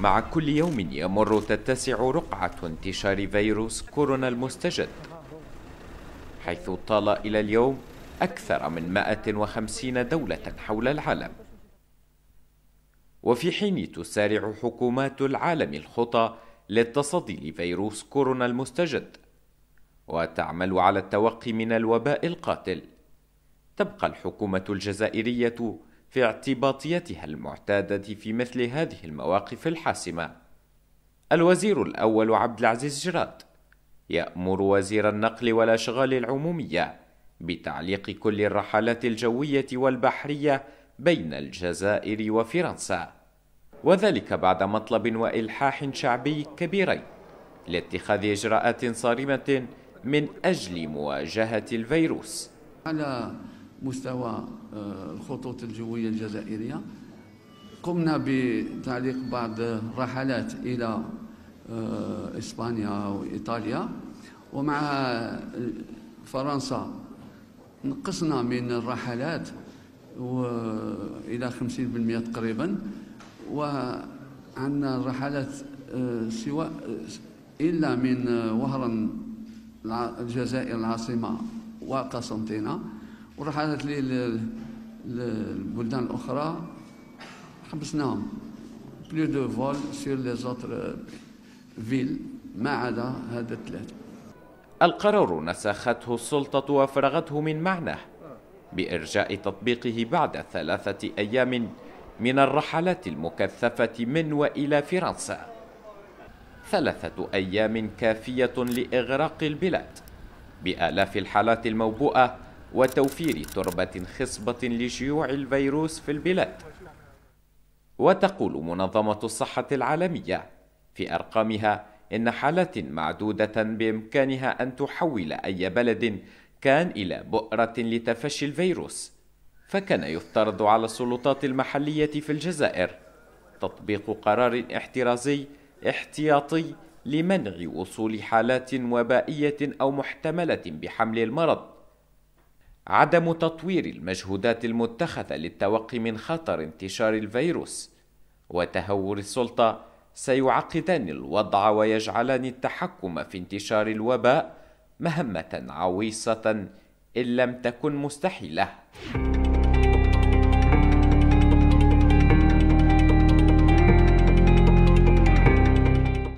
مع كل يوم يمر تتسع رقعة انتشار فيروس كورونا المستجد حيث طال إلى اليوم أكثر من 150 دولة حول العالم وفي حين تسارع حكومات العالم الخطى للتصدي لفيروس كورونا المستجد وتعمل على التوقي من الوباء القاتل تبقى الحكومة الجزائرية في اعتباطيتها المعتادة في مثل هذه المواقف الحاسمة. الوزير الأول عبد العزيز جراد يأمر وزير النقل والأشغال العمومية بتعليق كل الرحلات الجوية والبحرية بين الجزائر وفرنسا، وذلك بعد مطلب وإلحاح شعبي كبيرين لاتخاذ إجراءات صارمة من أجل مواجهة الفيروس. على مستوى آه، الخطوط الجوية الجزائرية قمنا بتعليق بعض الرحلات إلى آه، إسبانيا وإيطاليا ومع آه، فرنسا نقصنا من الرحلات إلى 50% تقريبا وعندنا الرحلات سواء إلا من وهران الجزائر العاصمة وقسنطينة قالت لي البلدان الاخرى حبسناهم بلو دو فول سير لي زوتر فيل ما عدا هذا الثلاث القرار نسخته السلطة وفرغته من معناه بإرجاء تطبيقه بعد ثلاثة أيام من الرحلات المكثفة من وإلى فرنسا ثلاثة أيام كافية لإغراق البلاد بآلاف الحالات الموبوءة وتوفير تربة خصبة لشيوع الفيروس في البلاد وتقول منظمة الصحة العالمية في أرقامها إن حالات معدودة بإمكانها أن تحول أي بلد كان إلى بؤرة لتفشي الفيروس فكان يفترض على السلطات المحلية في الجزائر تطبيق قرار احترازي احتياطي لمنع وصول حالات وبائية أو محتملة بحمل المرض عدم تطوير المجهودات المتخذة للتوقي من خطر انتشار الفيروس وتهور السلطة سيعقدان الوضع ويجعلان التحكم في انتشار الوباء مهمة عويصة إن لم تكن مستحيلة.